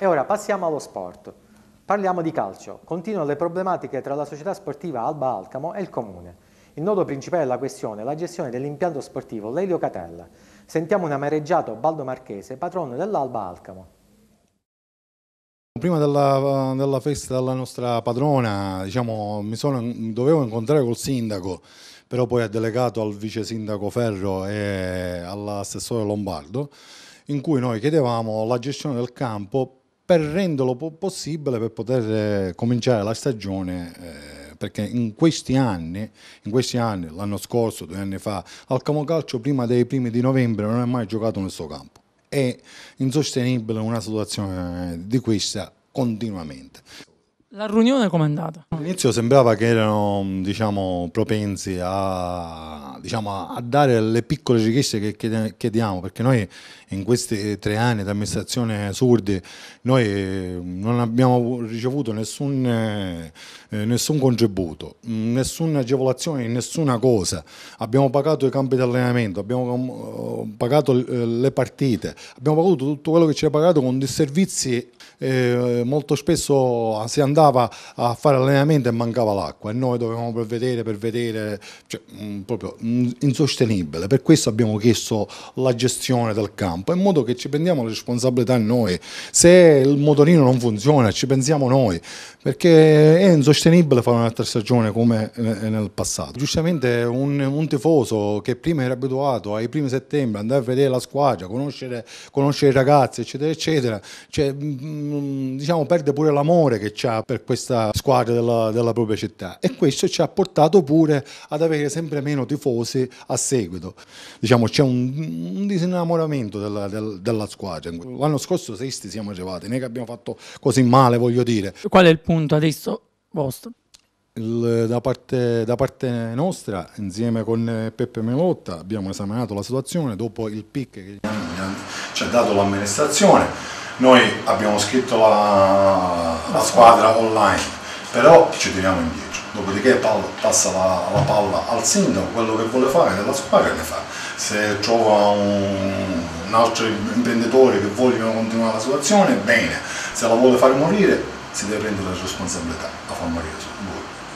E ora passiamo allo sport. Parliamo di calcio. Continuano le problematiche tra la società sportiva Alba Alcamo e il comune. Il nodo principale della questione è la gestione dell'impianto sportivo Lelio Catella. Sentiamo un amareggiato Baldo Marchese, patrono dell'Alba Alcamo. Prima della, della, festa della nostra padrona diciamo, mi sono, dovevo incontrare col sindaco, però poi ha delegato al vice sindaco Ferro e all'assessore Lombardo, in cui noi chiedevamo la gestione del campo per renderlo possibile per poter eh, cominciare la stagione eh, perché in questi anni, anni l'anno scorso, due anni fa, al Camocalcio prima dei primi di novembre non è mai giocato nel suo campo. È insostenibile una situazione di questa continuamente. La riunione com'è andata? All'inizio sembrava che erano diciamo, propensi a, diciamo, a, dare le piccole richieste che chiediamo, perché noi in questi tre anni di amministrazione Surdi non abbiamo ricevuto nessun, eh, nessun, contributo, nessuna agevolazione, nessuna cosa. Abbiamo pagato i campi di allenamento, abbiamo eh, pagato le partite, abbiamo pagato tutto quello che ci è pagato con dei servizi eh, molto spesso si è andato andava a fare allenamento e mancava l'acqua e noi dovevamo provvedere per vedere, cioè, mm, proprio mm, insostenibile. Per questo abbiamo chiesto la gestione del campo, in modo che ci prendiamo le responsabilità noi. Se il motorino non funziona, ci pensiamo noi, perché è insostenibile fare un'altra stagione come eh, eh, nel passato. Giustamente un, un, tifoso che prima era abituato ai primi settembre, andare a vedere la squadra, conoscere, conoscere i ragazzi, eccetera, eccetera, cioè, mm, diciamo, perde pure l'amore che ha per questa squadra della, della propria città e questo ci ha portato pure ad avere sempre meno tifosi a seguito. Diciamo c'è un, un disinnamoramento della, del, della squadra. L'anno scorso sesti siamo arrivati, non è che abbiamo fatto così male voglio dire. Qual è il punto adesso vostro? il, da, parte, da, parte, nostra, insieme con eh, Peppe Melotta, abbiamo esaminato la situazione dopo il PIC che ci ha dato l'amministrazione. Noi abbiamo scritto la, la squadra online, però ci tiriamo indietro. Dopodiché passa la, la, palla al sindaco, quello che vuole fare della squadra ne fa. Se trova un, un altro imprenditore che vogliono continuare la situazione, bene. Se la vuole far morire, si deve prendere la responsabilità a far morire voi.